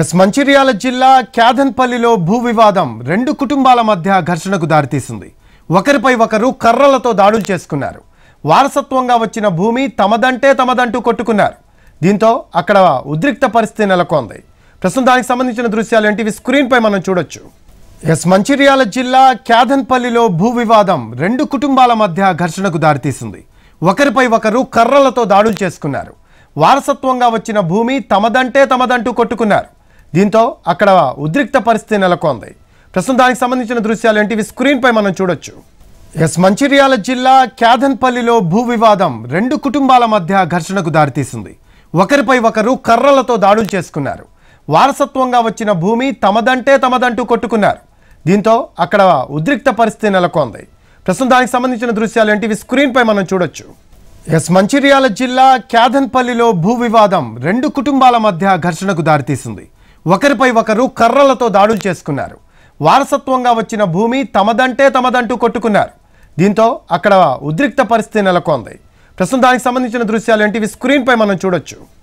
yes Mancherial జిల్లా క్యాదన్పల్లిలో భూ వివాదం రెండు కుటుంబాల మధ్య ఘర్షణకు దారితీసింది ఒకరిపై ఒకరు కర్రలతో దాడులు చేసుకున్నారు వారసత్వంగా వచ్చిన భూమి తమదంటే తమదంటూ కొట్టుకున్నారు దీంతో అక్కడ ఉద్రిక్త పరిస్థితి నెలకొంది ప్రస్తుతం దానికి సంబంధించిన దృశ్యాలు ఏంటివి స్క్రీన్పై మనం చూడొచ్చు ఎస్ మంచిర్యాల జిల్లా క్యాదన్పల్లిలో భూ వివాదం రెండు కుటుంబాల మధ్య ఘర్షణకు దారితీసింది ఒకరిపై ఒకరు కర్రలతో దాడులు చేసుకున్నారు వారసత్వంగా వచ్చిన భూమి తమదంటే తమదంటూ కొట్టుకున్నారు దీంతో అక్కడ ఉద్రిక్త పరిస్థితి నెలకొంది ప్రస్తుతం దానికి సంబంధించిన దృశ్యాలు ఏంటివి స్క్రీన్పై మనం చూడొచ్చు ఎస్ మంచిర్యాల జిల్లా క్యాదన్పల్లిలో భూ వివాదం రెండు కుటుంబాల మధ్య ఘర్షణకు దారితీసింది ఒకరిపై ఒకరు కర్రలతో దాడులు చేసుకున్నారు వారసత్వంగా వచ్చిన భూమి తమదంటే తమదంటూ కొట్టుకున్నారు దీంతో అక్కడ ఉద్రిక్త పరిస్థితి నెలకొంది ప్రస్తుతం దానికి సంబంధించిన దృశ్యాలు ఏంటివి స్క్రీన్పై మనం చూడొచ్చు ఎస్ మంచిర్యాల జిల్లా క్యాదన్పల్లిలో భూ వివాదం రెండు కుటుంబాల మధ్య ఘర్షణకు దారితీసింది ఒకరిపై ఒకరు కర్రలతో దాడులు చేసుకున్నారు వారసత్వంగా వచ్చిన భూమి తమదంటే తమదంటూ కొట్టుకున్నారు దీంతో అక్కడ ఉద్రిక్త పరిస్థితి నెలకొంది ప్రస్తుతం దానికి సంబంధించిన దృశ్యాలు ఏంటివి స్క్రీన్పై మనం చూడొచ్చు